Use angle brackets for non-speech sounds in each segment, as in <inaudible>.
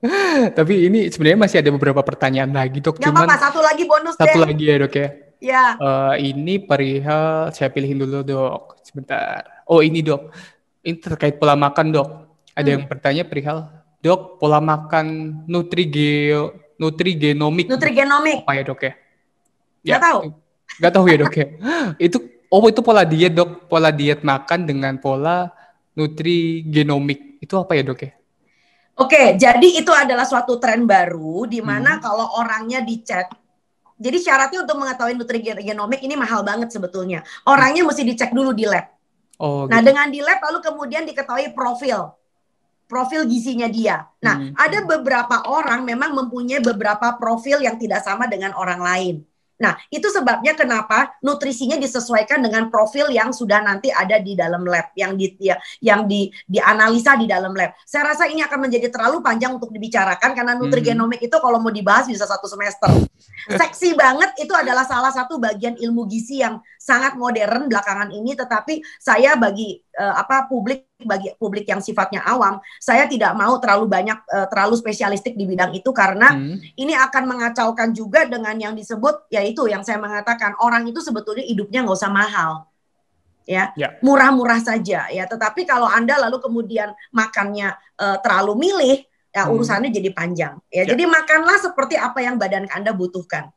<laughs> Tapi ini sebenarnya masih ada beberapa pertanyaan lagi dok. Gak Cuman apa satu lagi bonus satu deh. lagi ya dok ya. Ya. Uh, ini perihal saya pilihin dulu dok. Sebentar. Oh ini dok. Ini terkait pola makan dok. Ada hmm. yang bertanya perihal dok pola makan nutrigeo nutrigenomik. Nutrigenomik. Apa ya dok ya? ya. Gak tahu. Gak tahu ya dok ya. <gasps> itu oh itu pola diet dok. Pola diet makan dengan pola nutrigenomik. Itu apa ya dok ya? Oke, jadi itu adalah suatu tren baru di mana hmm. kalau orangnya dicek jadi syaratnya untuk mengetahui nutrigenomik ini mahal banget sebetulnya. Orangnya mesti dicek dulu di lab. Oh, nah, gitu. dengan di lab lalu kemudian diketahui profil profil gizinya dia. Nah, hmm. ada beberapa orang memang mempunyai beberapa profil yang tidak sama dengan orang lain. Nah, itu sebabnya kenapa nutrisinya disesuaikan dengan profil yang sudah nanti ada di dalam lab yang di ya, yang di dianalisa di dalam lab. Saya rasa ini akan menjadi terlalu panjang untuk dibicarakan karena nutrigenomik hmm. itu kalau mau dibahas bisa satu semester. <laughs> Seksi banget itu adalah salah satu bagian ilmu gizi yang sangat modern belakangan ini tetapi saya bagi uh, apa publik bagi publik yang sifatnya awam, saya tidak mau terlalu banyak uh, terlalu spesialistik di bidang itu karena hmm. ini akan mengacaukan juga dengan yang disebut yaitu yang saya mengatakan orang itu sebetulnya hidupnya nggak usah mahal. Ya, ya. murah-murah ya. saja ya. Tetapi kalau Anda lalu kemudian makannya uh, terlalu milih, ya hmm. urusannya hmm. jadi panjang. Ya, ya, jadi makanlah seperti apa yang badan Anda butuhkan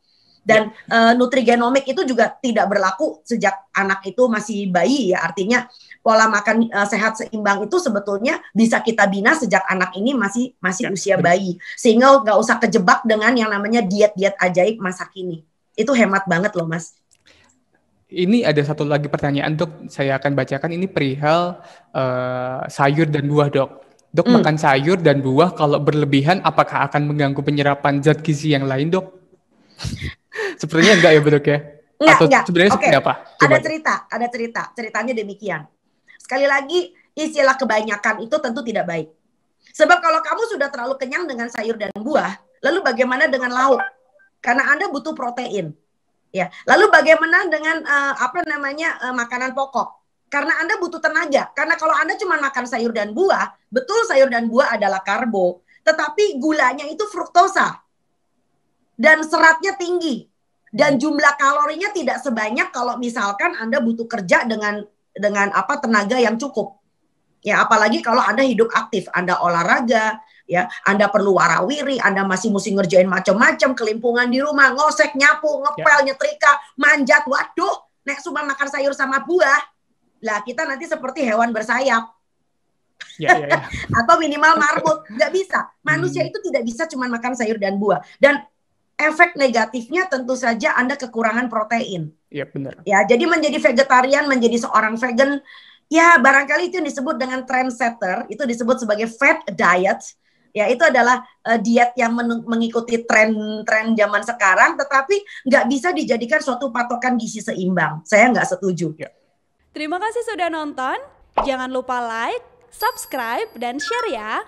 dan uh, eh, nutrigenomik itu juga tidak berlaku sejak anak itu masih bayi ya artinya pola makan uh, sehat seimbang itu sebetulnya bisa kita bina sejak anak ini masih masih ya, usia bayi sehingga nggak usah kejebak dengan yang namanya diet-diet ajaib masa kini itu hemat banget loh mas ini ada satu lagi pertanyaan dok saya akan bacakan ini perihal uh, sayur dan buah dok dok hmm. makan sayur dan buah kalau berlebihan apakah akan mengganggu penyerapan zat gizi yang lain dok sepertinya enggak ya bedok ya? Enggak, Atau enggak. sebenarnya okay. apa? Coba. Ada cerita, ada cerita. Ceritanya demikian. Sekali lagi, istilah kebanyakan itu tentu tidak baik. Sebab kalau kamu sudah terlalu kenyang dengan sayur dan buah, lalu bagaimana dengan lauk? Karena Anda butuh protein. Ya. Lalu bagaimana dengan uh, apa namanya uh, makanan pokok? Karena Anda butuh tenaga. Karena kalau Anda cuma makan sayur dan buah, betul sayur dan buah adalah karbo, tetapi gulanya itu fruktosa dan seratnya tinggi dan jumlah kalorinya tidak sebanyak kalau misalkan Anda butuh kerja dengan dengan apa tenaga yang cukup. Ya, apalagi kalau Anda hidup aktif, Anda olahraga, ya, Anda perlu warawiri, Anda masih mesti ngerjain macam-macam, kelimpungan di rumah, ngosek, nyapu, ngepel, ya. nyetrika, manjat, waduh, nek cuma makan sayur sama buah. Lah, kita nanti seperti hewan bersayap. Ya, ya, ya. <laughs> atau minimal marmut <laughs> nggak bisa manusia hmm. itu tidak bisa cuma makan sayur dan buah dan efek negatifnya tentu saja Anda kekurangan protein. Iya benar. Ya, jadi menjadi vegetarian, menjadi seorang vegan, ya barangkali itu yang disebut dengan trendsetter, itu disebut sebagai fat diet. Ya, itu adalah uh, diet yang mengikuti tren-tren zaman sekarang, tetapi nggak bisa dijadikan suatu patokan gizi seimbang. Saya nggak setuju. Ya. Terima kasih sudah nonton. Jangan lupa like, subscribe, dan share ya.